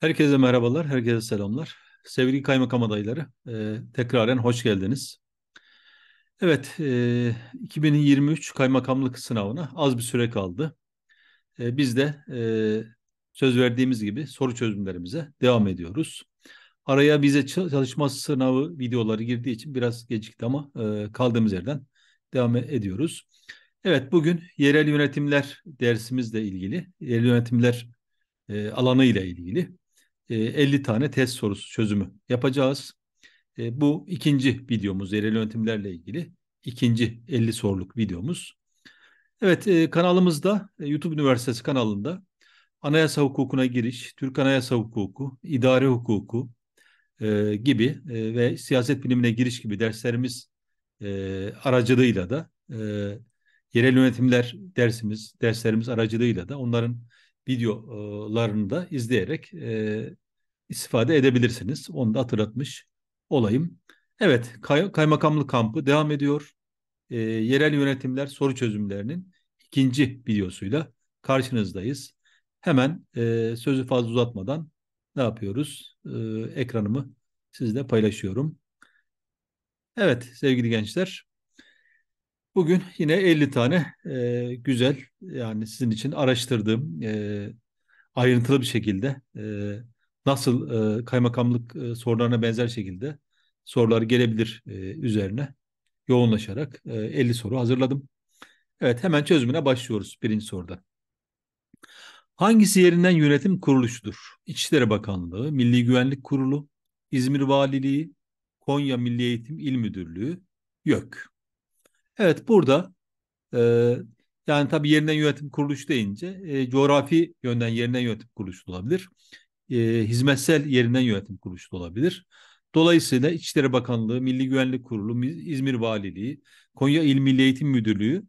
Herkese merhabalar, herkese selamlar. Sevgili kaymakam adayları, e, tekraren hoş geldiniz. Evet, e, 2023 kaymakamlık sınavına az bir süre kaldı. E, biz de e, söz verdiğimiz gibi soru çözümlerimize devam ediyoruz. Araya bize çalışma sınavı videoları girdiği için biraz gecikti ama e, kaldığımız yerden devam ediyoruz. Evet, bugün yerel yönetimler dersimizle ilgili, yerel yönetimler e, alanı ile ilgili 50 e, tane test sorusu çözümü yapacağız. E, bu ikinci videomuz yerel yönetimlerle ilgili ikinci 50 soruluk videomuz. Evet e, kanalımızda YouTube Üniversitesi kanalında anayasa hukukuna giriş, Türk anayasa hukuku, idare hukuku gibi ve siyaset bilimine giriş gibi derslerimiz aracılığıyla da yerel yönetimler dersimiz, derslerimiz aracılığıyla da onların videolarını da izleyerek e, istifade edebilirsiniz. Onu da hatırlatmış olayım. Evet, kay- kaymakamlık kampı devam ediyor. E, yerel yönetimler soru çözümlerinin ikinci videosuyla karşınızdayız. Hemen e, sözü fazla uzatmadan ne yapıyoruz? E, ekranımı sizle paylaşıyorum. Evet sevgili gençler Bugün yine 50 tane e, güzel yani sizin için araştırdığım e, ayrıntılı bir şekilde e, nasıl e, kaymakamlık e, sorularına benzer şekilde sorular gelebilir e, üzerine yoğunlaşarak e, 50 soru hazırladım. Evet hemen çözümüne başlıyoruz birinci soruda. Hangisi yerinden yönetim kuruluşudur? İçişleri Bakanlığı, Milli Güvenlik Kurulu, İzmir Valiliği, Konya Milli Eğitim İl Müdürlüğü, YÖK. Evet burada e, yani tabii yerinden yönetim kuruluşu deyince e, coğrafi yönden yerinden yönetim kuruluşu olabilir. E, hizmetsel yerinden yönetim kuruluşu olabilir. Dolayısıyla İçişleri Bakanlığı, Milli Güvenlik Kurulu, İzmir Valiliği, Konya İl Milli Eğitim Müdürlüğü,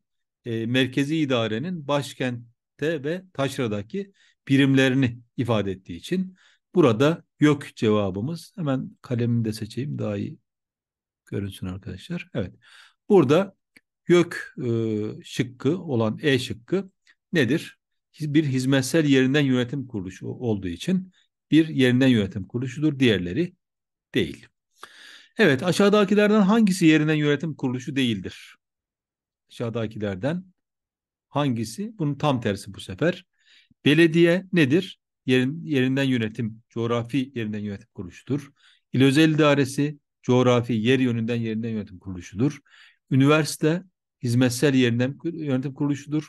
e, merkezi idarenin başkente ve taşradaki birimlerini ifade ettiği için burada yok cevabımız. Hemen kalemimi de seçeyim daha iyi görünsün arkadaşlar. Evet. Burada gök e, şıkkı olan E şıkkı nedir? Bir hizmetsel yerinden yönetim kuruluşu olduğu için bir yerinden yönetim kuruluşudur. Diğerleri değil. Evet aşağıdakilerden hangisi yerinden yönetim kuruluşu değildir? Aşağıdakilerden hangisi? Bunun tam tersi bu sefer. Belediye nedir? Yerin, yerinden yönetim, coğrafi yerinden yönetim kuruluşudur. İl özel idaresi coğrafi yer yönünden yerinden yönetim kuruluşudur. Üniversite hizmetsel yerinden yönetim kuruluşudur.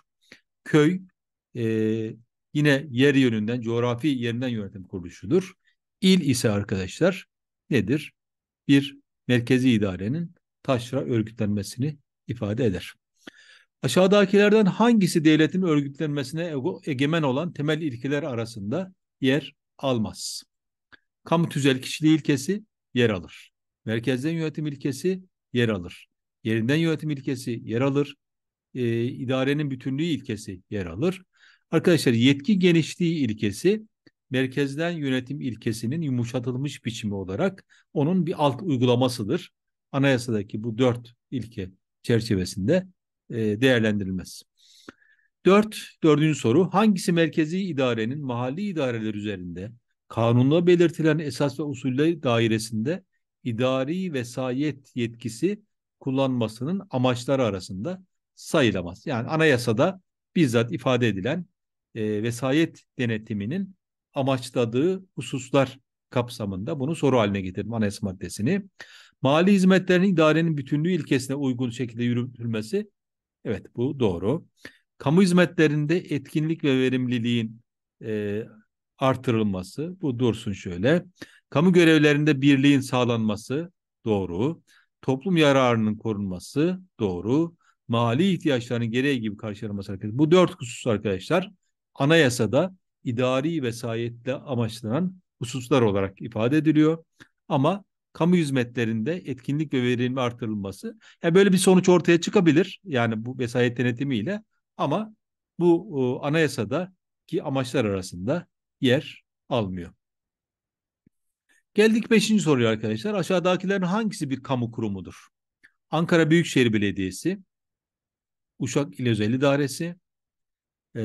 Köy e, yine yer yönünden, coğrafi yerinden yönetim kuruluşudur. İl ise arkadaşlar nedir? Bir merkezi idarenin taşra örgütlenmesini ifade eder. Aşağıdakilerden hangisi devletin örgütlenmesine egemen olan temel ilkeler arasında yer almaz? Kamu tüzel kişiliği ilkesi yer alır. Merkezden yönetim ilkesi yer alır. Yerinden yönetim ilkesi yer alır. E, idarenin bütünlüğü ilkesi yer alır. Arkadaşlar yetki genişliği ilkesi merkezden yönetim ilkesinin yumuşatılmış biçimi olarak onun bir alt uygulamasıdır. Anayasadaki bu dört ilke çerçevesinde e, değerlendirilmez. Dört, dördüncü soru hangisi merkezi idarenin mahalli idareler üzerinde kanunla belirtilen esas ve usulleri dairesinde idari vesayet yetkisi kullanmasının amaçları arasında sayılamaz. Yani anayasada bizzat ifade edilen e, vesayet denetiminin amaçladığı hususlar kapsamında bunu soru haline getirdim anayasa maddesini. Mali hizmetlerin idarenin bütünlüğü ilkesine uygun şekilde yürütülmesi, evet bu doğru. Kamu hizmetlerinde etkinlik ve verimliliğin e, artırılması, bu dursun şöyle. Kamu görevlerinde birliğin sağlanması, doğru toplum yararının korunması doğru, mali ihtiyaçların gereği gibi karşılanması arkadaşlar. Bu dört husus arkadaşlar anayasada idari vesayetle amaçlanan hususlar olarak ifade ediliyor. Ama kamu hizmetlerinde etkinlik ve verilme artırılması yani böyle bir sonuç ortaya çıkabilir. Yani bu vesayet denetimiyle ama bu e, anayasada ki amaçlar arasında yer almıyor. Geldik beşinci soruyu arkadaşlar. Aşağıdakilerin hangisi bir kamu kurumudur? Ankara Büyükşehir Belediyesi, Uşak İl Özel İdaresi, e,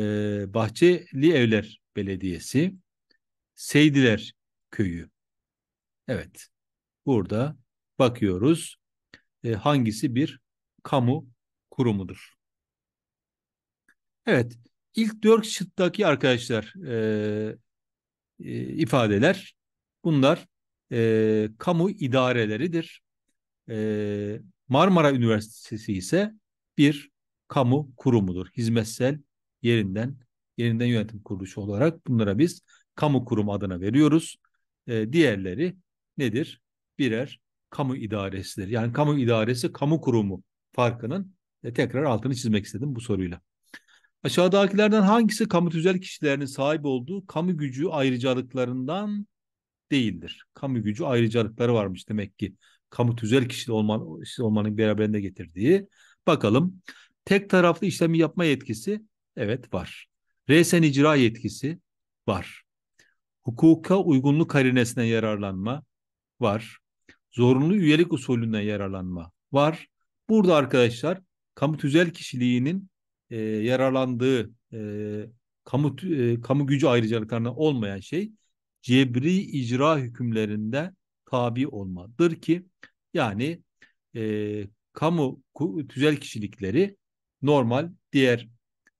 Bahçeli Evler Belediyesi, Seydiler Köyü. Evet, burada bakıyoruz e, hangisi bir kamu kurumudur. Evet, ilk dört şıktaki arkadaşlar e, ifadeler bunlar e, kamu idareleridir. E, Marmara Üniversitesi ise bir kamu kurumudur. Hizmetsel yerinden yerinden yönetim kuruluşu olarak bunlara biz kamu kurum adına veriyoruz. E, diğerleri nedir? Birer kamu idaresidir. Yani kamu idaresi kamu kurumu farkının e, tekrar altını çizmek istedim bu soruyla. Aşağıdakilerden hangisi kamu tüzel kişilerinin sahip olduğu kamu gücü ayrıcalıklarından değildir. Kamu gücü ayrıcalıkları varmış demek ki. Kamu tüzel kişi olman, olmanın beraberinde getirdiği. Bakalım. Tek taraflı işlemi yapma yetkisi evet var. Resen icra yetkisi var. Hukuka uygunluk karinesinden yararlanma var. Zorunlu üyelik usulünden yararlanma var. Burada arkadaşlar kamu tüzel kişiliğinin e, yararlandığı e, kamu e, kamu gücü ayrıcalıklarına olmayan şey cebri icra hükümlerinde tabi olmadır ki yani e, kamu tüzel kişilikleri normal diğer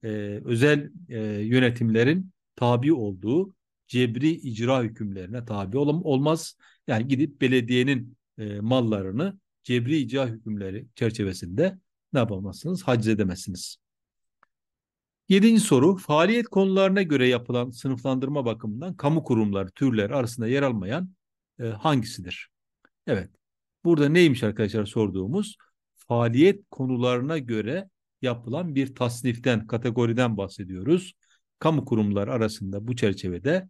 e, özel e, yönetimlerin tabi olduğu cebri icra hükümlerine tabi ol olmaz. Yani gidip belediyenin e, mallarını cebri icra hükümleri çerçevesinde ne yapamazsınız? Haciz edemezsiniz. Yedinci soru, faaliyet konularına göre yapılan sınıflandırma bakımından kamu kurumları türler arasında yer almayan e, hangisidir? Evet, burada neymiş arkadaşlar sorduğumuz? Faaliyet konularına göre yapılan bir tasniften, kategoriden bahsediyoruz. Kamu kurumları arasında bu çerçevede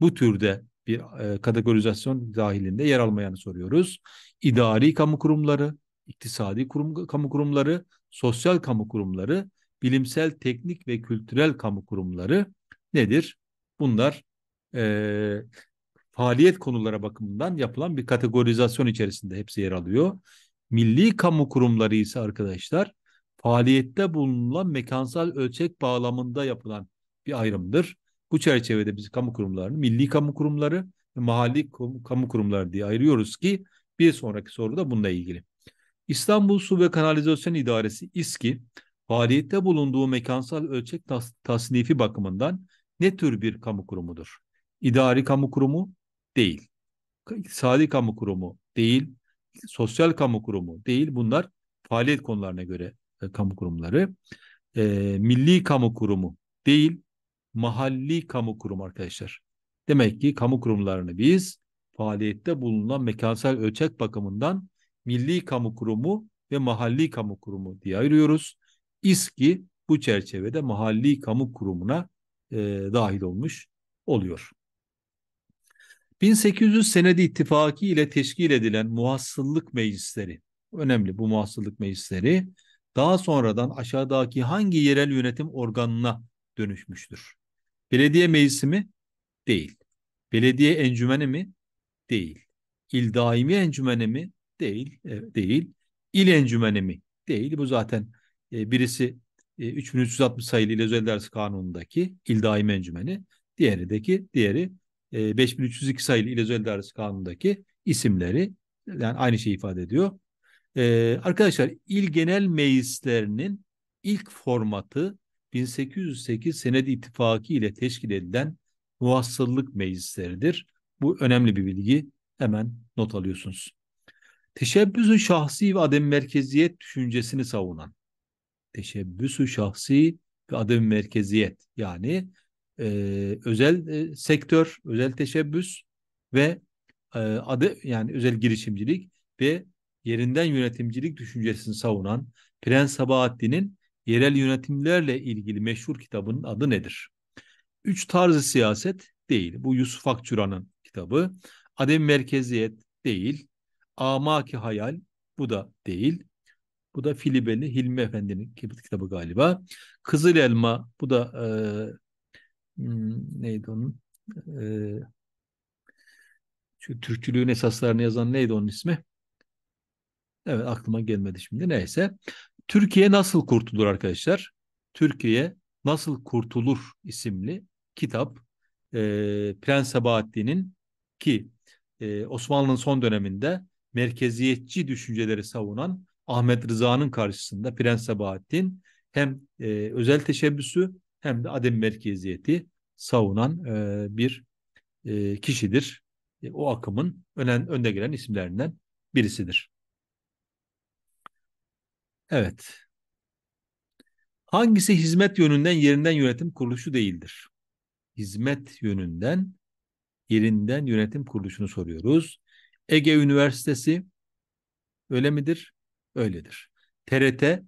bu türde bir e, kategorizasyon dahilinde yer almayanı soruyoruz. İdari kamu kurumları, iktisadi kurum, kamu kurumları, sosyal kamu kurumları bilimsel, teknik ve kültürel kamu kurumları nedir? Bunlar e, faaliyet konulara bakımından yapılan bir kategorizasyon içerisinde hepsi yer alıyor. Milli kamu kurumları ise arkadaşlar faaliyette bulunan mekansal ölçek bağlamında yapılan bir ayrımdır. Bu çerçevede biz kamu kurumlarını milli kamu kurumları ve mahalli kamu kurumları diye ayırıyoruz ki bir sonraki soruda da bununla ilgili. İstanbul Su ve Kanalizasyon İdaresi İSKİ faaliyette bulunduğu mekansal ölçek tas tasnifi bakımından ne tür bir kamu kurumudur? İdari kamu kurumu değil. İktisadi kamu kurumu değil. Sosyal kamu kurumu değil. Bunlar faaliyet konularına göre e, kamu kurumları. E, milli kamu kurumu değil. Mahalli kamu kurumu arkadaşlar. Demek ki kamu kurumlarını biz faaliyette bulunan mekansal ölçek bakımından milli kamu kurumu ve mahalli kamu kurumu diye ayırıyoruz. İSKİ bu çerçevede mahalli kamu kurumuna e, dahil olmuş oluyor. 1800 senedi ittifaki ile teşkil edilen muhasıllık meclisleri, önemli bu muhasıllık meclisleri, daha sonradan aşağıdaki hangi yerel yönetim organına dönüşmüştür? Belediye meclisi mi? Değil. Belediye encümeni mi? Değil. İl daimi encümeni mi? Değil. E, değil. İl encümeni mi? Değil. Bu zaten e, birisi e, 3360 sayılı İl Özel Ders Kanunu'ndaki il Daim Encümeni, diğerindeki diğeri 5302 e, sayılı İl Özel Ders Kanunu'ndaki isimleri yani aynı şeyi ifade ediyor. E, arkadaşlar il genel meclislerinin ilk formatı 1808 Senedi ittifakı ile teşkil edilen muhassırlık meclisleridir. Bu önemli bir bilgi. Hemen not alıyorsunuz. Teşebbüsün şahsi ve adem merkeziyet düşüncesini savunan teşebbüsü şahsi ve adem merkeziyet yani e, özel e, sektör, özel teşebbüs ve e, adı yani özel girişimcilik ve yerinden yönetimcilik düşüncesini savunan Prens Sabahattin'in yerel yönetimlerle ilgili meşhur kitabının adı nedir? Üç tarzı siyaset değil. Bu Yusuf Akçura'nın kitabı. Adem merkeziyet değil. Amaki hayal bu da değil. Bu da Filibeli Hilmi Efendi'nin kitabı galiba. Kızıl Elma bu da e, hmm, neydi onun? E, şu Türkçülüğün esaslarını yazan neydi onun ismi? Evet aklıma gelmedi şimdi neyse. Türkiye Nasıl Kurtulur arkadaşlar? Türkiye Nasıl Kurtulur isimli kitap e, Prens Sabahattin'in ki e, Osmanlı'nın son döneminde merkeziyetçi düşünceleri savunan Ahmet Rıza'nın karşısında Prens Sabahattin hem e, özel teşebbüsü hem de adem merkeziyeti savunan e, bir e, kişidir. E, o akımın önen, önde gelen isimlerinden birisidir. Evet. Hangisi hizmet yönünden yerinden yönetim kuruluşu değildir? Hizmet yönünden yerinden yönetim kuruluşunu soruyoruz. Ege Üniversitesi öyle midir? öyledir. TRT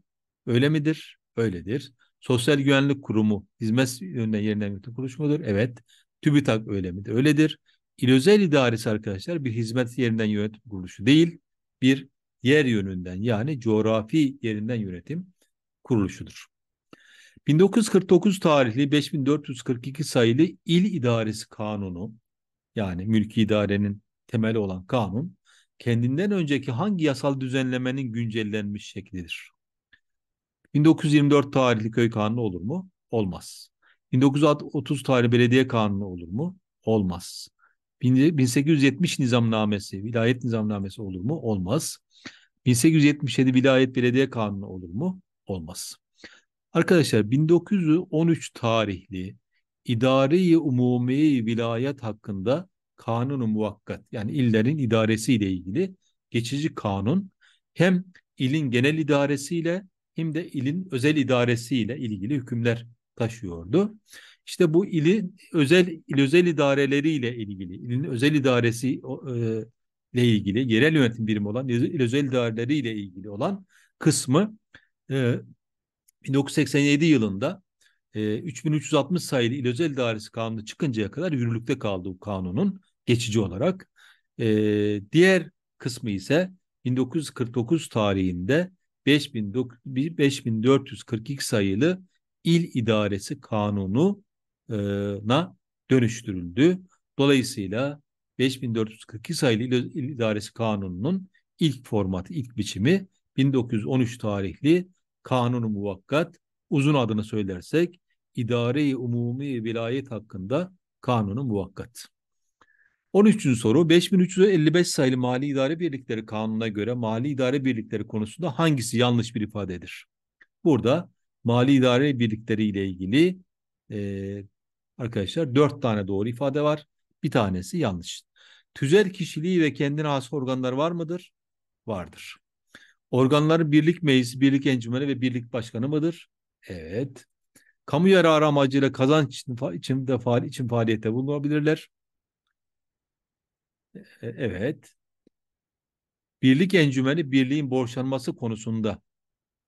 öyle midir? Öyledir. Sosyal Güvenlik Kurumu hizmet yönünden yerinden yönetim kuruluş mudur? Evet. TÜBİTAK öyle midir? Öyledir. İl Özel İdaresi arkadaşlar bir hizmet yerinden yönetim kuruluşu değil, bir yer yönünden yani coğrafi yerinden yönetim kuruluşudur. 1949 tarihli 5442 sayılı İl İdaresi Kanunu yani mülki idarenin temeli olan kanun kendinden önceki hangi yasal düzenlemenin güncellenmiş şeklidir? 1924 tarihli köy kanunu olur mu? Olmaz. 1930 tarihli belediye kanunu olur mu? Olmaz. 1870 nizamnamesi, vilayet nizamnamesi olur mu? Olmaz. 1877 vilayet belediye kanunu olur mu? Olmaz. Arkadaşlar 1913 tarihli idari i Umumi Vilayet hakkında kanunu muvakkat yani illerin idaresiyle ilgili geçici kanun hem ilin genel idaresiyle hem de ilin özel idaresiyle ilgili hükümler taşıyordu. İşte bu ili özel il özel idareleriyle ilgili, ilin özel idaresi e, ile ilgili, yerel yönetim birimi olan il özel idareleriyle ilgili olan kısmı e, 1987 yılında e, 3360 sayılı il özel idaresi kanunu çıkıncaya kadar yürürlükte kaldı bu kanunun geçici olarak. E, diğer kısmı ise 1949 tarihinde 5442 sayılı il idaresi kanununa dönüştürüldü. Dolayısıyla 5442 sayılı il idaresi kanununun ilk formatı, ilk biçimi 1913 tarihli kanunu muvakkat uzun adını söylersek İdare-i Umumi Vilayet hakkında kanunu muvakkat. 13. soru 5355 sayılı Mali İdare Birlikleri Kanunu'na göre Mali İdare Birlikleri konusunda hangisi yanlış bir ifadedir? Burada Mali İdare Birlikleri ile ilgili e, arkadaşlar dört tane doğru ifade var. Bir tanesi yanlış. Tüzel kişiliği ve kendine has organlar var mıdır? Vardır. Organları birlik meclisi, birlik encümeni ve birlik başkanı mıdır? Evet. Kamu yararı amacıyla kazanç için, için, de faal, için faaliyette bulunabilirler. E, evet. Birlik encümeni birliğin borçlanması konusunda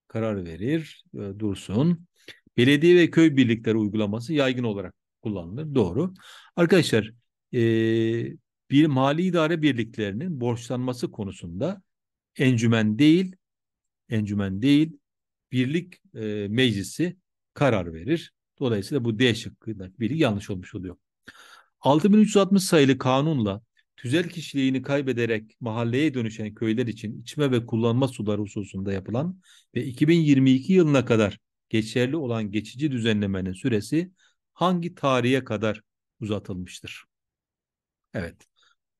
karar verir, e, dursun. Belediye ve köy birlikleri uygulaması yaygın olarak kullanılır. Doğru. Arkadaşlar e, bir mali idare birliklerinin borçlanması konusunda encümen değil, encümen değil, birlik e, meclisi karar verir. Dolayısıyla bu D şıkkındaki birlik yanlış olmuş oluyor. 6360 sayılı kanunla tüzel kişiliğini kaybederek mahalleye dönüşen köyler için içme ve kullanma suları hususunda yapılan ve 2022 yılına kadar geçerli olan geçici düzenlemenin süresi hangi tarihe kadar uzatılmıştır? Evet.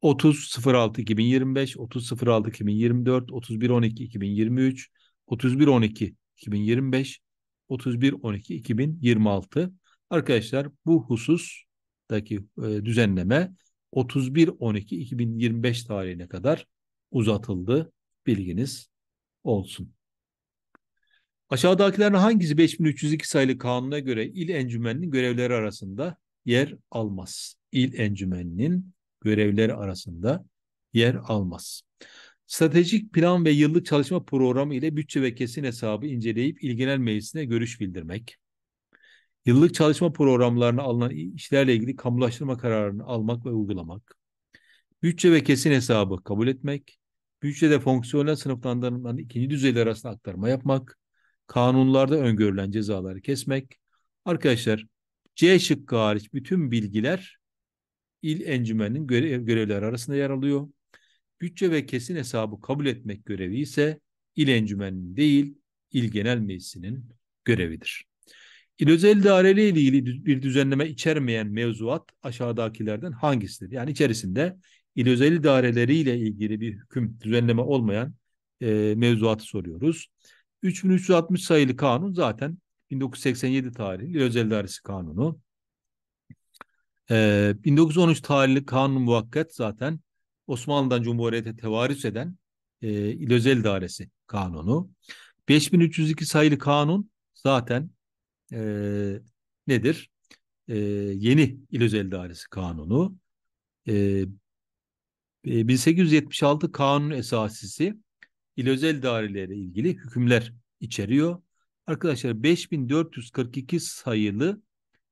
30.06.2025, 30.06.2024, 31.12.2023, 31.12.2025, 31.12.2026. Arkadaşlar bu husustaki e, düzenleme 31-12-2025 tarihine kadar uzatıldı. Bilginiz olsun. Aşağıdakilerin hangisi 5302 sayılı kanuna göre il encümeninin görevleri arasında yer almaz? İl encümeninin görevleri arasında yer almaz. Stratejik plan ve yıllık çalışma programı ile bütçe ve kesin hesabı inceleyip il genel meclisine görüş bildirmek. Yıllık çalışma programlarına alınan işlerle ilgili kamulaştırma kararını almak ve uygulamak. Bütçe ve kesin hesabı kabul etmek. Bütçede fonksiyonel sınıflandırılan ikinci düzeyler arasında aktarma yapmak. Kanunlarda öngörülen cezaları kesmek. Arkadaşlar C şıkkı hariç bütün bilgiler il encümenin görev, görevleri arasında yer alıyor. Bütçe ve kesin hesabı kabul etmek görevi ise il encümenin değil, il genel meclisinin görevidir. İl Özel daireli ile ilgili bir düzenleme içermeyen mevzuat aşağıdakilerden hangisidir? Yani içerisinde ilözel daireleriyle ilgili bir hüküm düzenleme olmayan e, mevzuatı soruyoruz. 3360 sayılı kanun zaten 1987 tarihli Özel Dairesi Kanunu. E, 1913 tarihli kanun muvakkat zaten Osmanlı'dan Cumhuriyet'e tevarüs eden e, İlözel Dairesi Kanunu. 5302 sayılı kanun zaten e, nedir? E, yeni il özel dairesi kanunu. Ee, e, 1876 kanun esasisi il özel idareleri ilgili hükümler içeriyor. Arkadaşlar 5442 sayılı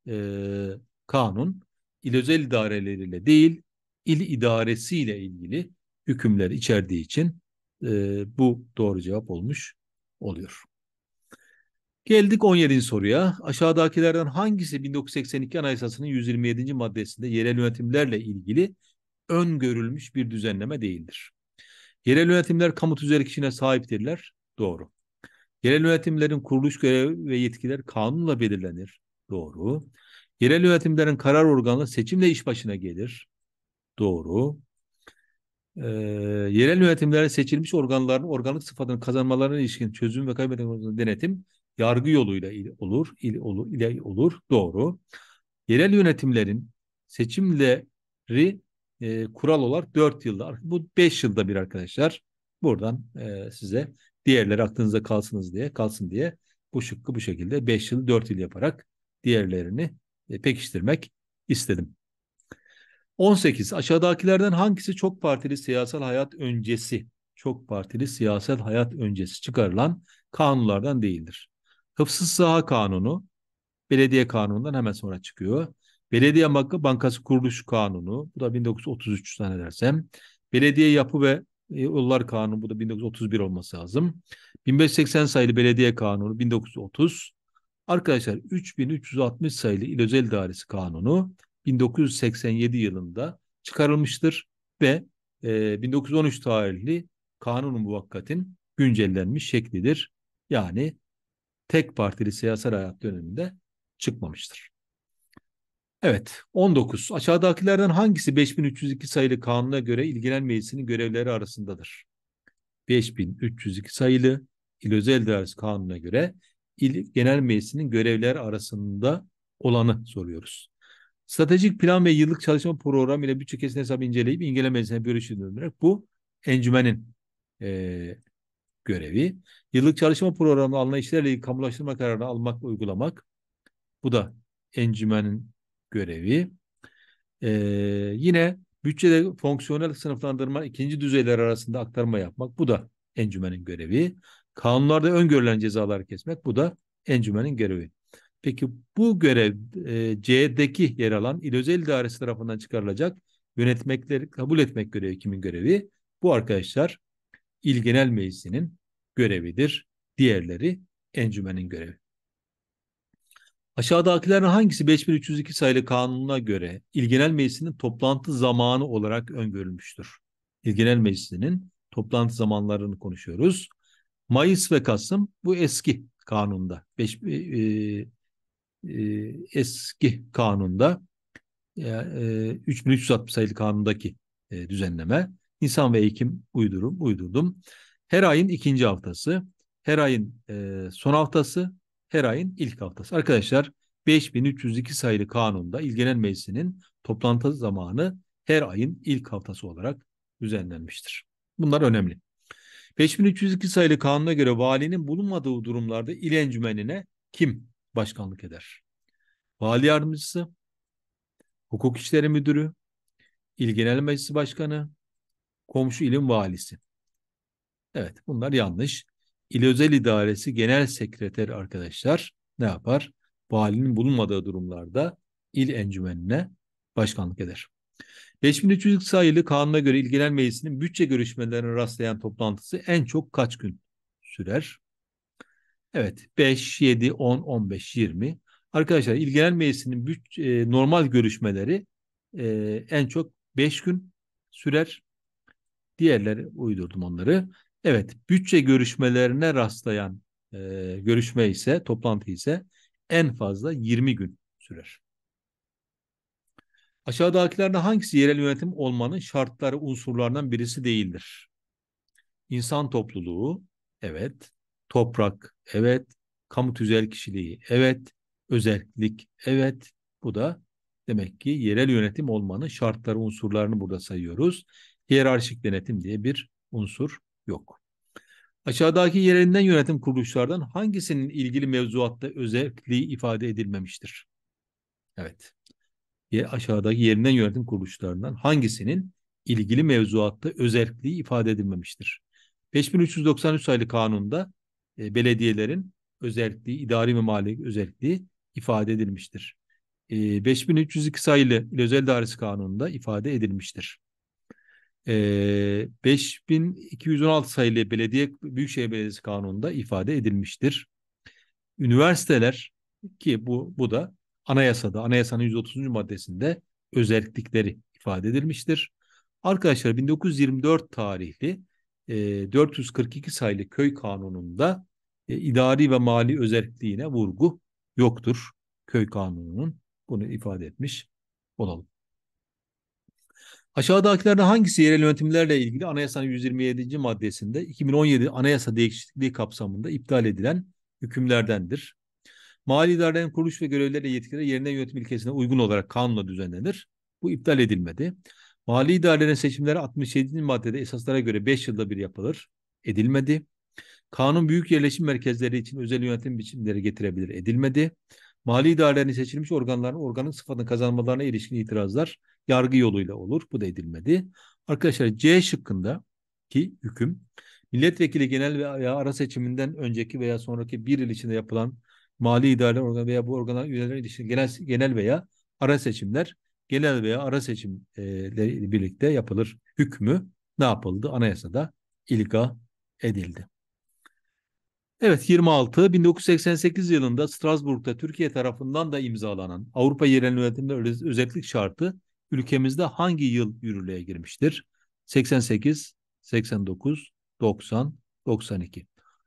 e, kanun il özel idareleriyle değil il idaresiyle ilgili hükümler içerdiği için e, bu doğru cevap olmuş oluyor. Geldik 17. soruya. Aşağıdakilerden hangisi 1982 Anayasası'nın 127. maddesinde yerel yönetimlerle ilgili öngörülmüş bir düzenleme değildir? Yerel yönetimler kamu tüzel kişine sahiptirler. Doğru. Yerel yönetimlerin kuruluş görevi ve yetkiler kanunla belirlenir. Doğru. Yerel yönetimlerin karar organı seçimle iş başına gelir. Doğru. Ee, yerel yönetimlere seçilmiş organların organik sıfatını kazanmalarına ilişkin çözüm ve kaybeden denetim yargı yoluyla il olur, il olur, ile olur. Doğru. Yerel yönetimlerin seçimleri e, kural olarak 4 yılda, bu 5 yılda bir arkadaşlar. Buradan e, size diğerleri aklınıza kalsınız diye, kalsın diye bu şıkkı bu şekilde 5 yıl 4 yıl yaparak diğerlerini e, pekiştirmek istedim. 18. Aşağıdakilerden hangisi çok partili siyasal hayat öncesi? Çok partili siyasal hayat öncesi çıkarılan kanunlardan değildir. Hıfsız Sıha Kanunu belediye kanunundan hemen sonra çıkıyor. Belediye Bankası Kuruluş Kanunu bu da 1933 zannedersem. Belediye Yapı ve e, Yollar Kanunu bu da 1931 olması lazım. 1580 sayılı Belediye Kanunu 1930. Arkadaşlar 3360 sayılı İl Özel Dairesi Kanunu 1987 yılında çıkarılmıştır ve e, 1913 tarihli kanun muvakkatin güncellenmiş şeklidir. Yani tek partili siyasal hayat döneminde çıkmamıştır. Evet 19. Aşağıdakilerden hangisi 5302 sayılı kanuna göre ilgilen meclisinin görevleri arasındadır? 5302 sayılı İl Özel İdaresi Kanunu'na göre İl Genel Meclisi'nin görevleri arasında olanı soruyoruz. Stratejik plan ve yıllık çalışma programı ile bütçe kesin hesabı inceleyip İngiltere Meclisi'ne görüşü döndürerek bu encümenin e, görevi. Yıllık çalışma programı anlayışlarıyla ilgili kamulaştırma kararını almak, uygulamak. Bu da encümenin görevi. Ee, yine bütçede fonksiyonel sınıflandırma ikinci düzeyler arasında aktarma yapmak. Bu da encümenin görevi. Kanunlarda öngörülen cezalar kesmek. Bu da encümenin görevi. Peki bu görev e, C'deki yer alan il Özel İdaresi tarafından çıkarılacak yönetmekleri kabul etmek görevi kimin görevi? Bu arkadaşlar il Genel Meclisi'nin görevidir. Diğerleri encümenin görevi. Aşağıdakilerin hangisi 5302 sayılı kanuna göre İl Meclisi'nin toplantı zamanı olarak öngörülmüştür? İl Meclisi'nin toplantı zamanlarını konuşuyoruz. Mayıs ve Kasım bu eski kanunda. Beş, e, e, e eski kanunda e, e, 3360 sayılı kanundaki e, düzenleme. Nisan ve Ekim uydurum, uydurdum. Her ayın ikinci haftası, her ayın e, son haftası, her ayın ilk haftası. Arkadaşlar 5302 sayılı kanunda ilgilenen meclisinin toplantı zamanı her ayın ilk haftası olarak düzenlenmiştir. Bunlar önemli. 5302 sayılı kanuna göre valinin bulunmadığı durumlarda il encümenine kim başkanlık eder? Vali yardımcısı, hukuk işleri müdürü, il genel meclisi başkanı, komşu ilin valisi. Evet bunlar yanlış. İl Özel İdaresi Genel Sekreter arkadaşlar ne yapar? Valinin bulunmadığı durumlarda il encümenine başkanlık eder. 5300 sayılı kanuna göre ilgilen meclisinin bütçe görüşmelerine rastlayan toplantısı en çok kaç gün sürer? Evet 5, 7, 10, 15, 20. Arkadaşlar ilgilen meclisinin bütçe, normal görüşmeleri e, en çok 5 gün sürer. Diğerleri uydurdum onları. Evet, bütçe görüşmelerine rastlayan e, görüşme ise, toplantı ise en fazla 20 gün sürer. Aşağıdakilerden hangisi yerel yönetim olmanın şartları unsurlarından birisi değildir? İnsan topluluğu, evet. Toprak, evet. Kamu tüzel kişiliği, evet. Özellik, evet. Bu da demek ki yerel yönetim olmanın şartları unsurlarını burada sayıyoruz. Hiyerarşik denetim diye bir unsur yok. Aşağıdaki yerelinden yönetim kuruluşlardan hangisinin ilgili mevzuatta özelliği ifade edilmemiştir? Evet. Aşağıdaki yerinden yönetim kuruluşlarından hangisinin ilgili mevzuatta özelliği ifade edilmemiştir? 5393 sayılı kanunda e, belediyelerin özelliği, idari ve mali özelliği ifade edilmiştir. E, 5302 sayılı Özel Dairesi Kanunu'nda ifade edilmiştir e, 5216 sayılı belediye Büyükşehir Belediyesi Kanunu'nda ifade edilmiştir. Üniversiteler ki bu bu da anayasada anayasanın 130. maddesinde özellikleri ifade edilmiştir. Arkadaşlar 1924 tarihli e, 442 sayılı köy kanununda e, idari ve mali özelliğine vurgu yoktur. Köy kanununun bunu ifade etmiş olalım. Aşağıdakilerden hangisi yerel yönetimlerle ilgili Anayasanın 127. maddesinde 2017 Anayasa değişikliği kapsamında iptal edilen hükümlerdendir? Mali idarelerin kuruluş ve görevleriyle yetkileri yerine yönetim ilkesine uygun olarak kanunla düzenlenir. Bu iptal edilmedi. Mali idarelerin seçimleri 67. maddede esaslara göre 5 yılda bir yapılır. Edilmedi. Kanun büyük yerleşim merkezleri için özel yönetim biçimleri getirebilir. Edilmedi. Mali idarelerin seçilmiş organların organın sıfatını kazanmalarına ilişkin itirazlar yargı yoluyla olur. Bu da edilmedi. Arkadaşlar C şıkkında ki hüküm milletvekili genel veya ara seçiminden önceki veya sonraki bir yıl içinde yapılan mali idare organ veya bu organa üyelerine ilişkin genel, genel veya ara seçimler genel veya ara seçimle e, birlikte yapılır hükmü ne yapıldı? Anayasada ilga edildi. Evet 26 1988 yılında Strasbourg'da Türkiye tarafından da imzalanan Avrupa Yerel Yönetimler Özellik Şartı ülkemizde hangi yıl yürürlüğe girmiştir? 88, 89, 90, 92.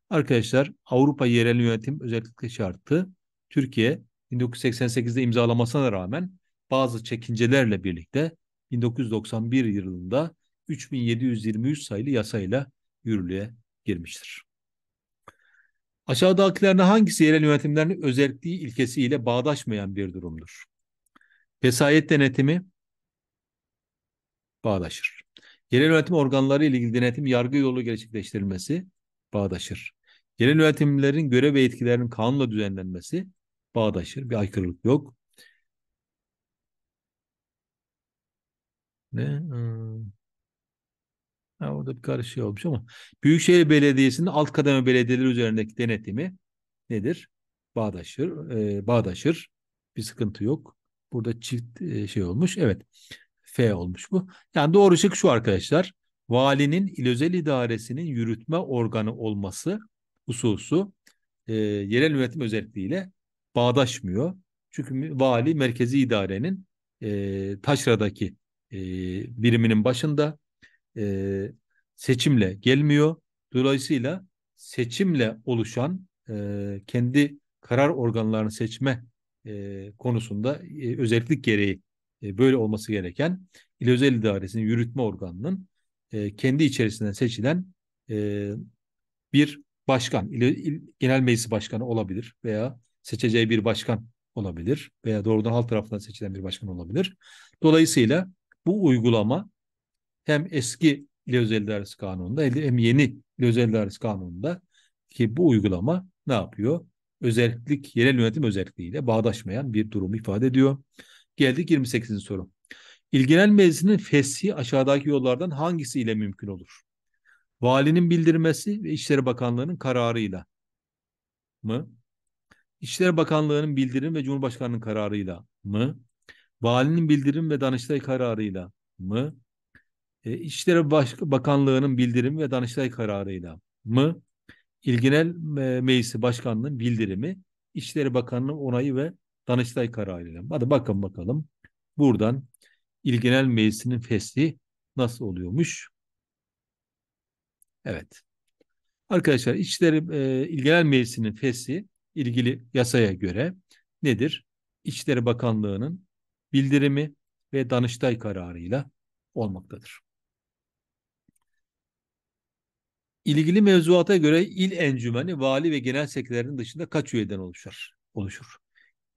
Arkadaşlar Avrupa yerel yönetim özellikle şartı Türkiye 1988'de imzalamasına rağmen bazı çekincelerle birlikte 1991 yılında 3723 sayılı yasayla yürürlüğe girmiştir. Aşağıdakilerden hangisi yerel yönetimlerin özelliği ilkesiyle bağdaşmayan bir durumdur? Vesayet denetimi, bağdaşır. Yerel yönetim organları ile ilgili denetim yargı yolu gerçekleştirilmesi bağdaşır. Yerel yönetimlerin görev ve yetkilerinin kanunla düzenlenmesi bağdaşır. Bir aykırılık yok. Ne? Hmm. Ha, orada bir karışık şey olmuş ama Büyükşehir Belediyesi'nin alt kademe belediyeler üzerindeki denetimi nedir? Bağdaşır. E, bağdaşır. Bir sıkıntı yok. Burada çift e, şey olmuş. Evet. F olmuş bu. Yani doğru şık şu arkadaşlar. Valinin il özel idaresinin yürütme organı olması hususu e, yerel yönetim özelliğiyle bağdaşmıyor. Çünkü vali merkezi idarenin e, taşradaki e, biriminin başında e, seçimle gelmiyor. Dolayısıyla seçimle oluşan e, kendi karar organlarını seçme e, konusunda e, özellik gereği e, böyle olması gereken İl Özel İdaresi'nin yürütme organının e, kendi içerisinden seçilen e, bir başkan, il, il, genel meclis başkanı olabilir veya seçeceği bir başkan olabilir veya doğrudan halk tarafından seçilen bir başkan olabilir. Dolayısıyla bu uygulama hem eski İl Özel İdaresi Kanunu'nda hem yeni İl Özel İdaresi Kanunu'nda ki bu uygulama ne yapıyor? Özellik, yerel yönetim özelliğiyle bağdaşmayan bir durumu ifade ediyor. Geldik 28. soru. İlgilen meclisinin feshi aşağıdaki yollardan hangisi ile mümkün olur? Valinin bildirmesi ve İçişleri Bakanlığı'nın kararıyla mı? İçişleri Bakanlığı'nın bildirim ve Cumhurbaşkanı'nın kararıyla mı? Valinin bildirim ve Danıştay kararıyla mı? E, İçişleri Bakanlığı'nın bildirim ve Danıştay kararıyla mı? İlginel e, Meclisi Başkanlığı'nın bildirimi, İçişleri Bakanlığı'nın onayı ve Danıştay kararıyla. Hadi bakın bakalım. Buradan İl Genel Meclisi'nin fesli nasıl oluyormuş? Evet. Arkadaşlar İçişleri e, İl Genel Meclisi'nin fesli ilgili yasaya göre nedir? İçişleri Bakanlığı'nın bildirimi ve Danıştay kararıyla olmaktadır. İlgili mevzuata göre il encümeni vali ve genel sekreterinin dışında kaç üyeden oluşur? oluşur?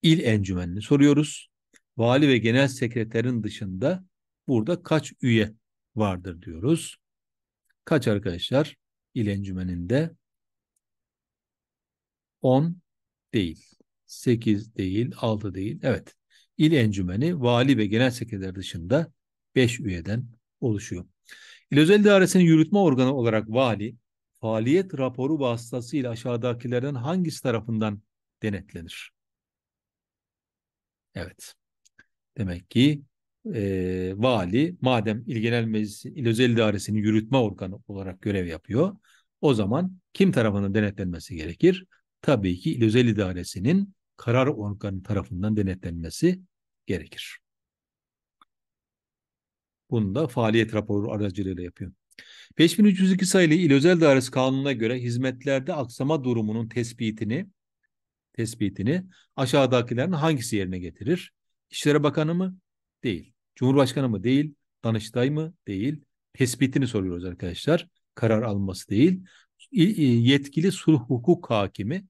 il encümenini soruyoruz. Vali ve genel sekreterin dışında burada kaç üye vardır diyoruz. Kaç arkadaşlar? il encümeninde 10 değil, 8 değil, 6 değil. Evet, il encümeni vali ve genel sekreter dışında 5 üyeden oluşuyor. İl Özel Dairesi'nin yürütme organı olarak vali, faaliyet raporu vasıtasıyla aşağıdakilerden hangisi tarafından denetlenir? Evet. Demek ki e, vali madem İl Genel Meclisi İl Özel İdaresi'nin yürütme organı olarak görev yapıyor. O zaman kim tarafından denetlenmesi gerekir? Tabii ki İl Özel İdaresi'nin karar organı tarafından denetlenmesi gerekir. Bunu da faaliyet raporu aracılığıyla yapıyor. 5302 sayılı İl Özel Dairesi Kanunu'na göre hizmetlerde aksama durumunun tespitini tespitini aşağıdakilerin hangisi yerine getirir? İşleri Bakanı mı? Değil. Cumhurbaşkanı mı? Değil. Danıştay mı? Değil. Tespitini soruyoruz arkadaşlar. Karar alması değil. Yetkili sulh hukuk hakimi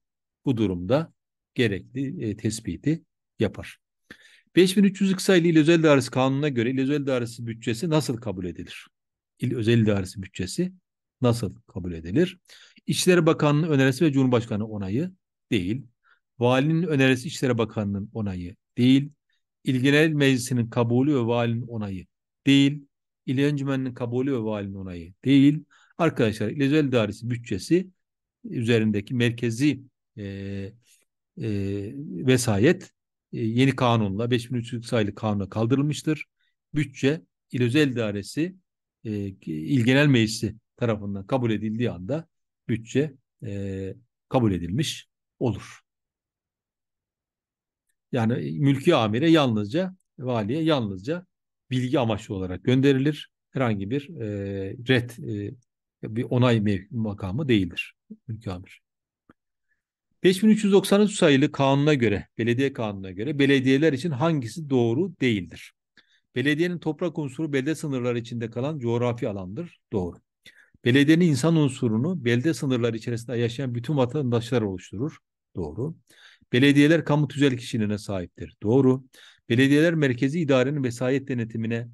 bu durumda gerekli e, tespiti yapar. 5300 sayılı İl Özel Dairesi Kanunu'na göre İl Özel Dairesi bütçesi nasıl kabul edilir? İl Özel Dairesi bütçesi nasıl kabul edilir? İçişleri Bakanlığı önerisi ve Cumhurbaşkanı onayı değil valinin önerisi İçişleri Bakanı'nın onayı değil, İl Genel Meclisi'nin kabulü ve valinin onayı değil, İl Encümeni'nin kabulü ve valinin onayı değil. Arkadaşlar İl Özel İdaresi bütçesi üzerindeki merkezi e, e, vesayet e, yeni kanunla 5300 sayılı kanuna kaldırılmıştır. Bütçe İl Özel İdaresi e, İl Genel Meclisi tarafından kabul edildiği anda bütçe e, kabul edilmiş olur. Yani e, mülki amire yalnızca, valiye yalnızca bilgi amaçlı olarak gönderilir. Herhangi bir e, red, e, bir onay makamı değildir mülki amir. 5393 sayılı kanuna göre, belediye kanununa göre belediyeler için hangisi doğru değildir? Belediyenin toprak unsuru belde sınırları içinde kalan coğrafi alandır. Doğru. Belediyenin insan unsurunu belde sınırları içerisinde yaşayan bütün vatandaşlar oluşturur. Doğru. Belediyeler kamu tüzel kişiliğine sahiptir. Doğru. Belediyeler merkezi idarenin vesayet denetimine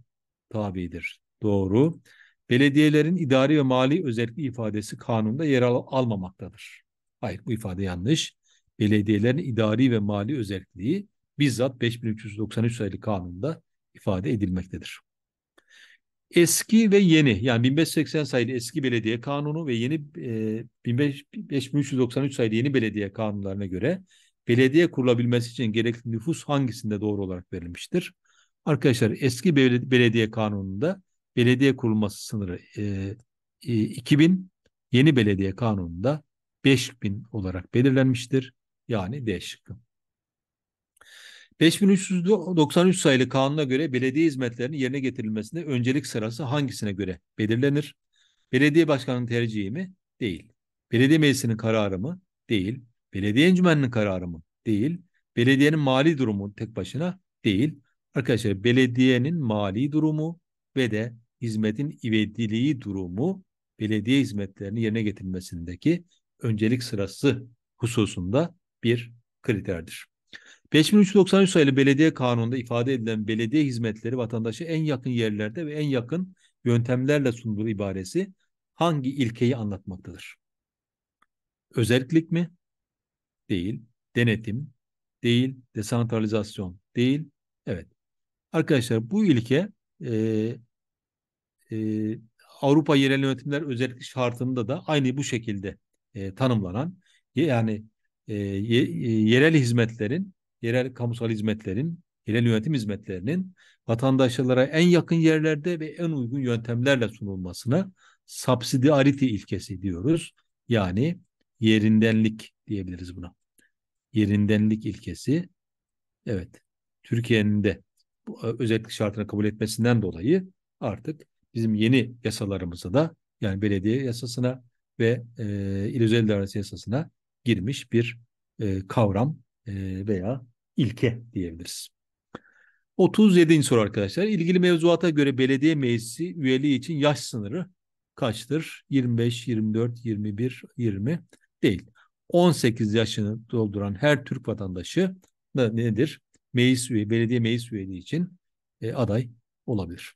tabidir. Doğru. Belediyelerin idari ve mali özellikli ifadesi kanunda yer al almamaktadır. Hayır bu ifade yanlış. Belediyelerin idari ve mali özelliği bizzat 5393 sayılı kanunda ifade edilmektedir. Eski ve yeni yani 1580 sayılı eski belediye kanunu ve yeni e, 5393 sayılı yeni belediye kanunlarına göre belediye kurulabilmesi için gerekli nüfus hangisinde doğru olarak verilmiştir? Arkadaşlar eski belediye kanununda belediye kurulması sınırı e, e, 2000, yeni belediye kanununda 5000 olarak belirlenmiştir. Yani D şıkkı. 5393 sayılı kanuna göre belediye hizmetlerinin yerine getirilmesinde öncelik sırası hangisine göre belirlenir? Belediye başkanının tercihi mi? Değil. Belediye meclisinin kararı mı? Değil. Belediye encümeninin kararı mı? Değil. Belediyenin mali durumu tek başına değil. Arkadaşlar belediyenin mali durumu ve de hizmetin ivediliği durumu belediye hizmetlerini yerine getirilmesindeki öncelik sırası hususunda bir kriterdir. 5393 sayılı belediye kanununda ifade edilen belediye hizmetleri vatandaşı en yakın yerlerde ve en yakın yöntemlerle sunduğu ibaresi hangi ilkeyi anlatmaktadır? Özellik mi? değil, denetim değil, desantralizasyon değil. Evet. Arkadaşlar bu ilke e, e, Avrupa Yerel Yönetimler Özellik Şartı'nda da aynı bu şekilde e, tanımlanan yani e, yerel hizmetlerin, yerel kamusal hizmetlerin, yerel yönetim hizmetlerinin vatandaşlara en yakın yerlerde ve en uygun yöntemlerle sunulmasına subsidiarity ilkesi diyoruz. Yani yerindenlik diyebiliriz buna yerindenlik ilkesi evet Türkiye'nin de bu e, özellik şartını kabul etmesinden dolayı artık bizim yeni yasalarımızı da yani belediye yasasına ve e, il özel idaresi yasasına girmiş bir e, kavram e, veya ilke diyebiliriz. 37. soru arkadaşlar. İlgili mevzuata göre belediye meclisi üyeliği için yaş sınırı kaçtır? 25, 24, 21, 20 değil. 18 yaşını dolduran her Türk vatandaşı da nedir? Meclis üye, belediye meclis üyeliği için e, aday olabilir.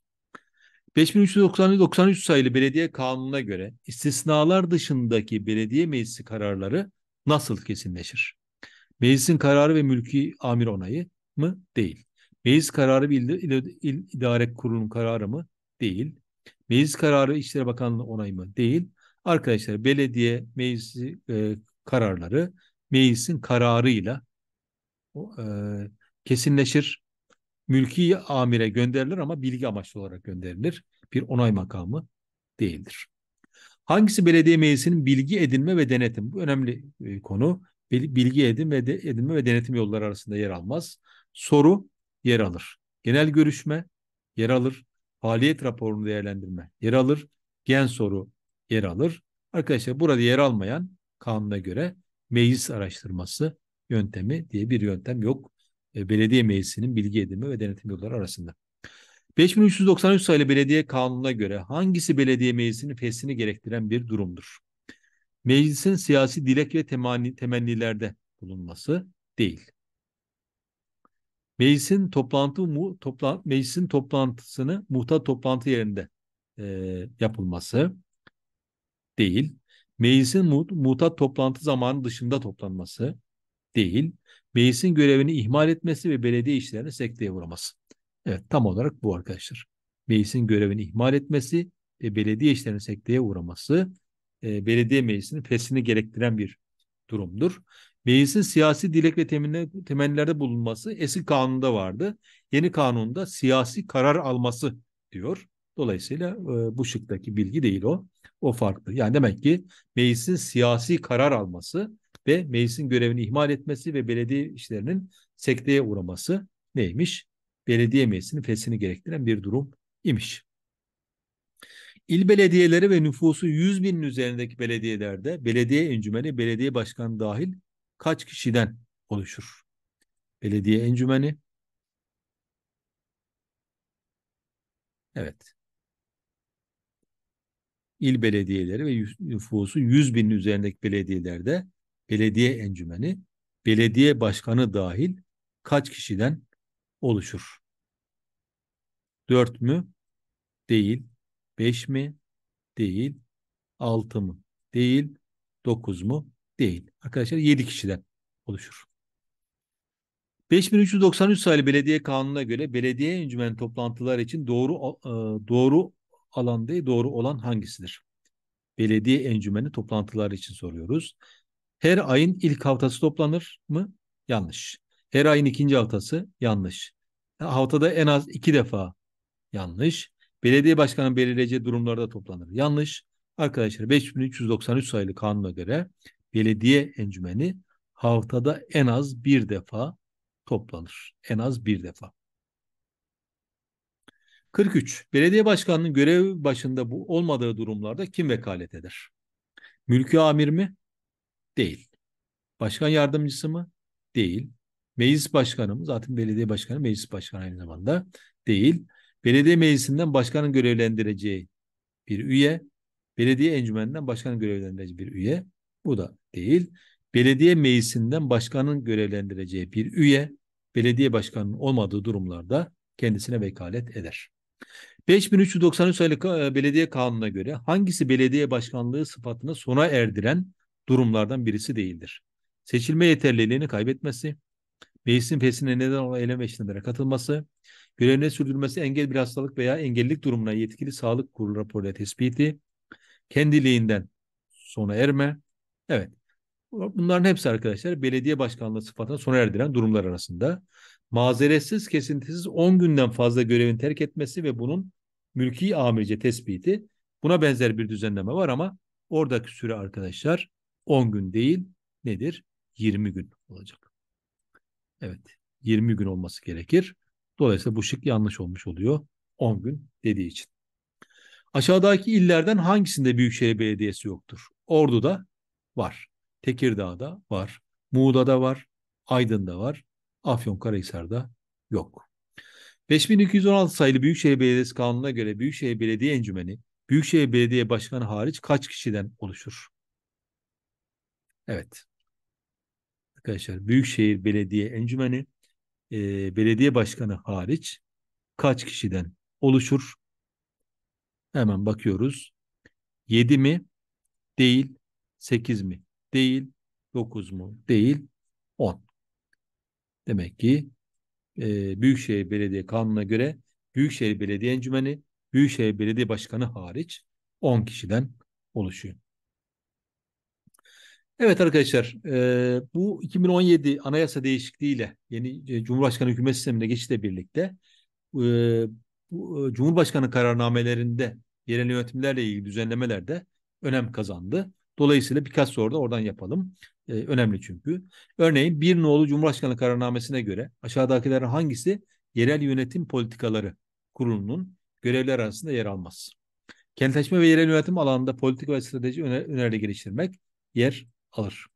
5393 sayılı belediye kanununa göre istisnalar dışındaki belediye meclisi kararları nasıl kesinleşir? Meclisin kararı ve mülki amir onayı mı? Değil. Meclis kararı bir il, il, idare kurulunun kararı mı? Değil. Meclis kararı İçişleri Bakanlığı onayı mı? Değil. Arkadaşlar belediye meclisi e, kararları meclisin kararıyla e, kesinleşir. Mülki amire gönderilir ama bilgi amaçlı olarak gönderilir. Bir onay makamı değildir. Hangisi belediye meclisinin bilgi edinme ve denetim? Bu önemli e, konu. Bilgi edinme, de, edinme ve denetim yolları arasında yer almaz. Soru yer alır. Genel görüşme yer alır. Faaliyet raporunu değerlendirme yer alır. Gen soru yer alır. Arkadaşlar burada yer almayan kanuna göre meclis araştırması yöntemi diye bir yöntem yok. E, belediye meclisinin bilgi edinme ve denetim yolları arasında. 5393 sayılı belediye kanununa göre hangisi belediye meclisinin feshini gerektiren bir durumdur? Meclisin siyasi dilek ve temanni, temennilerde bulunması değil. Meclisin toplantı mu, topla, meclisin toplantısını muhtaç toplantı yerinde e, yapılması değil meclisin mut, mutat toplantı zamanı dışında toplanması değil, meclisin görevini ihmal etmesi ve belediye işlerine sekteye uğraması. Evet tam olarak bu arkadaşlar. Meclisin görevini ihmal etmesi ve belediye işlerine sekteye uğraması e, belediye meclisinin fesini gerektiren bir durumdur. Meclisin siyasi dilek ve temennilerde bulunması eski kanunda vardı. Yeni kanunda siyasi karar alması diyor. Dolayısıyla e, bu şıktaki bilgi değil o o farklı. Yani demek ki meclisin siyasi karar alması ve meclisin görevini ihmal etmesi ve belediye işlerinin sekteye uğraması neymiş? Belediye meclisinin fesini gerektiren bir durum imiş. İl belediyeleri ve nüfusu 100 binin üzerindeki belediyelerde belediye encümeni belediye başkanı dahil kaç kişiden oluşur? Belediye encümeni Evet il belediyeleri ve nüfusu 100 binin üzerindeki belediyelerde belediye encümeni, belediye başkanı dahil kaç kişiden oluşur? 4 mü? Değil. 5 mi? Değil. 6 mı? Değil. 9 mu? Değil. Arkadaşlar 7 kişiden oluşur. 5393 sayılı belediye kanununa göre belediye encümen toplantılar için doğru e, doğru alanda doğru olan hangisidir? Belediye encümeni toplantıları için soruyoruz. Her ayın ilk haftası toplanır mı? Yanlış. Her ayın ikinci haftası yanlış. E, haftada en az iki defa yanlış. Belediye başkanı belirleyeceği durumlarda toplanır. Yanlış. Arkadaşlar 5393 sayılı kanuna göre belediye encümeni haftada en az bir defa toplanır. En az bir defa. 43. Belediye başkanının görev başında bu olmadığı durumlarda kim vekalet eder? Mülkü amir mi? Değil. Başkan yardımcısı mı? Değil. Meclis başkanı mı? Zaten belediye başkanı meclis başkanı aynı zamanda. Değil. Belediye meclisinden başkanın görevlendireceği bir üye. Belediye encümeninden başkanın görevlendireceği bir üye. Bu da değil. Belediye meclisinden başkanın görevlendireceği bir üye belediye başkanının olmadığı durumlarda kendisine vekalet eder. 5393 sayılı e, belediye kanununa göre hangisi belediye başkanlığı sıfatını sona erdiren durumlardan birisi değildir? Seçilme yeterliliğini kaybetmesi, meclisin fesine neden olan eylem ve işlemlere katılması, görevine sürdürmesi engel bir hastalık veya engellilik durumuna yetkili sağlık kurulu raporuyla tespiti, kendiliğinden sona erme. Evet, Bunların hepsi arkadaşlar belediye başkanlığı sıfatına sona erdiren durumlar arasında. Mazeretsiz kesintisiz 10 günden fazla görevin terk etmesi ve bunun mülki amirce tespiti buna benzer bir düzenleme var ama oradaki süre arkadaşlar 10 gün değil nedir? 20 gün olacak. Evet 20 gün olması gerekir. Dolayısıyla bu şık yanlış olmuş oluyor 10 gün dediği için. Aşağıdaki illerden hangisinde Büyükşehir Belediyesi yoktur? Ordu'da var. Tekirdağ'da var, Muğla'da var, Aydın'da var, Afyonkarahisar'da yok. 5216 sayılı Büyükşehir Belediyesi Kanunu'na göre Büyükşehir Belediye Encümeni, Büyükşehir Belediye Başkanı hariç kaç kişiden oluşur? Evet. Arkadaşlar Büyükşehir Belediye Encümeni, e, belediye başkanı hariç kaç kişiden oluşur? Hemen bakıyoruz. 7 mi? Değil. 8 mi? değil. 9 mu? Değil. 10. Demek ki e, Büyükşehir Belediye Kanunu'na göre Büyükşehir Belediye Encümeni, Büyükşehir Belediye Başkanı hariç 10 kişiden oluşuyor. Evet arkadaşlar e, bu 2017 anayasa değişikliğiyle yeni e, Cumhurbaşkanı hükümet sistemine geçişle birlikte e, bu, e, Cumhurbaşkanı kararnamelerinde yerel yönetimlerle ilgili düzenlemelerde önem kazandı. Dolayısıyla birkaç soru da oradan yapalım. E, önemli çünkü. Örneğin bir nolu Cumhurbaşkanlığı kararnamesine göre aşağıdakilerin hangisi yerel yönetim politikaları kurulunun görevler arasında yer almaz? Kentleşme ve yerel yönetim alanında politika ve strateji öner öneri geliştirmek yer alır.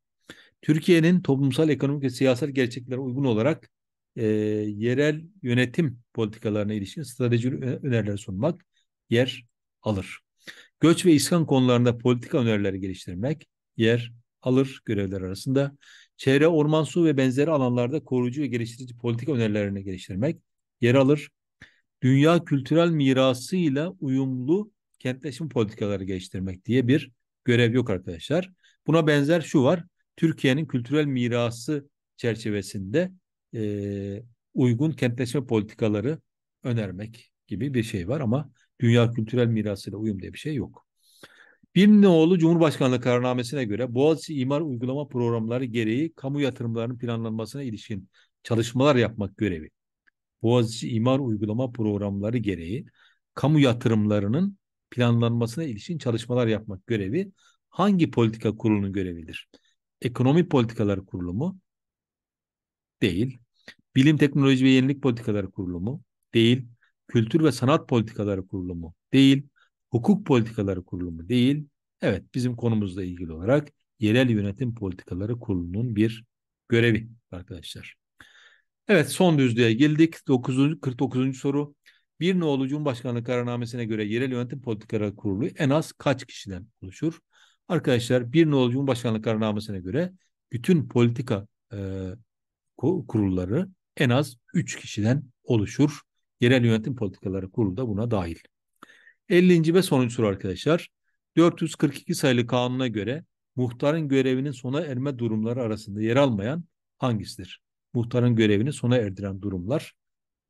Türkiye'nin toplumsal, ekonomik ve siyasal gerçeklere uygun olarak e, yerel yönetim politikalarına ilişkin strateji öneriler sunmak yer alır. Göç ve iskan konularında politika önerileri geliştirmek yer alır görevler arasında. Çevre, orman, su ve benzeri alanlarda koruyucu ve geliştirici politika önerilerini geliştirmek yer alır. Dünya kültürel mirasıyla uyumlu kentleşme politikaları geliştirmek diye bir görev yok arkadaşlar. Buna benzer şu var. Türkiye'nin kültürel mirası çerçevesinde e, uygun kentleşme politikaları önermek gibi bir şey var ama dünya kültürel mirasıyla uyum diye bir şey yok. Birnoğlu Cumhurbaşkanlığı kararnamesine göre Boğaziçi İmar Uygulama Programları gereği kamu yatırımlarının planlanmasına ilişkin çalışmalar yapmak görevi. Boğaziçi İmar Uygulama Programları gereği kamu yatırımlarının planlanmasına ilişkin çalışmalar yapmak görevi hangi politika kurulunun görevidir? Ekonomi Politikaları Kurulu mu? Değil. Bilim Teknoloji ve Yenilik Politikaları Kurulu mu? Değil. Kültür ve Sanat Politikaları Kurulumu değil, Hukuk Politikaları Kurulumu değil. Evet bizim konumuzla ilgili olarak Yerel Yönetim Politikaları Kurulu'nun bir görevi arkadaşlar. Evet son düzlüğe geldik. 9. 49. soru. Bir nolu Cumhurbaşkanlığı kararnamesine göre yerel yönetim politikaları kurulu en az kaç kişiden oluşur? Arkadaşlar bir nolu Cumhurbaşkanlığı kararnamesine göre bütün politika e, kurulları en az 3 kişiden oluşur. Yerel Yönetim Politikaları Kurulu da buna dahil. 50. ve sonuncu soru arkadaşlar. 442 sayılı kanuna göre muhtarın görevinin sona erme durumları arasında yer almayan hangisidir? Muhtarın görevini sona erdiren durumlar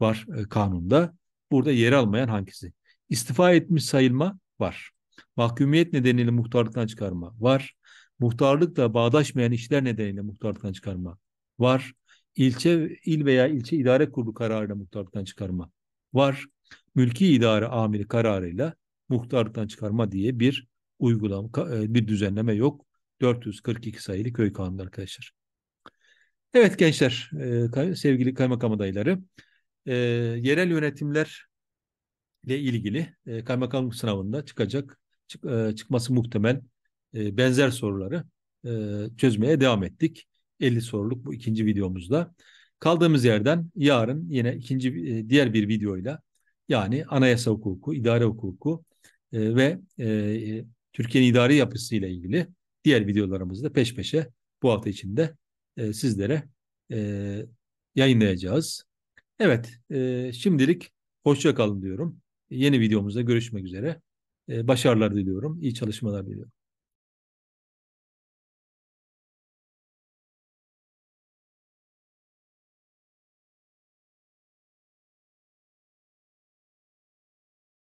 var e, kanunda. Burada yer almayan hangisi? İstifa etmiş sayılma var. Mahkumiyet nedeniyle muhtarlıktan çıkarma var. Muhtarlıkla bağdaşmayan işler nedeniyle muhtarlıktan çıkarma var. İlçe, il veya ilçe idare kurulu kararıyla muhtarlıktan çıkarma var. Mülki idare amiri kararıyla muhtarlıktan çıkarma diye bir uygulam e, bir düzenleme yok. 442 sayılı köy kanunu arkadaşlar. Evet gençler, e, sevgili kaymakam adayları, e, yerel yönetimler ile ilgili kaymakam sınavında çıkacak, çıkması muhtemel benzer soruları çözmeye devam ettik. 50 soruluk bu ikinci videomuzda. Kaldığımız yerden yarın yine ikinci e, diğer bir videoyla yani anayasa hukuku, idare hukuku e, ve e, Türkiye'nin idari yapısı ile ilgili diğer videolarımızı da peş peşe bu hafta içinde sizlere yayınlayacağız. Evet, şimdilik hoşça kalın diyorum. Yeni videomuzda görüşmek üzere. Başarılar diliyorum, iyi çalışmalar diliyorum.